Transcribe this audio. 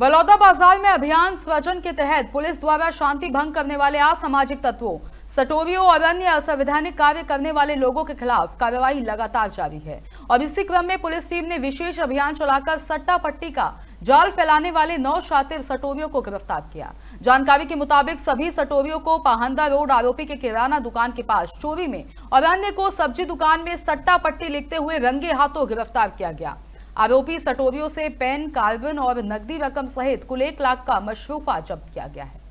बलौदा बाजार में अभियान स्वजन के तहत पुलिस द्वारा शांति भंग करने वाले असामाजिक तत्वों सटोरियों और अन्य असंवैधानिक कार्य करने वाले लोगों के खिलाफ कार्यवाही लगातार जारी है और इसी क्रम में पुलिस टीम ने विशेष अभियान चलाकर सट्टा पट्टी का जाल फैलाने वाले नौ शातिर सटोरियों को गिरफ्तार किया जानकारी के मुताबिक सभी सटोरियों को पाहंदा रोड आरोपी के किराना दुकान के पास चोरी में और अन्य को सब्जी दुकान में सट्टा पट्टी लिखते हुए रंगे हाथों गिरफ्तार किया गया आरोपी सटोरियों से पेन कार्बन और नकदी रकम सहित कुल एक लाख का मशरूफा जब्त किया गया है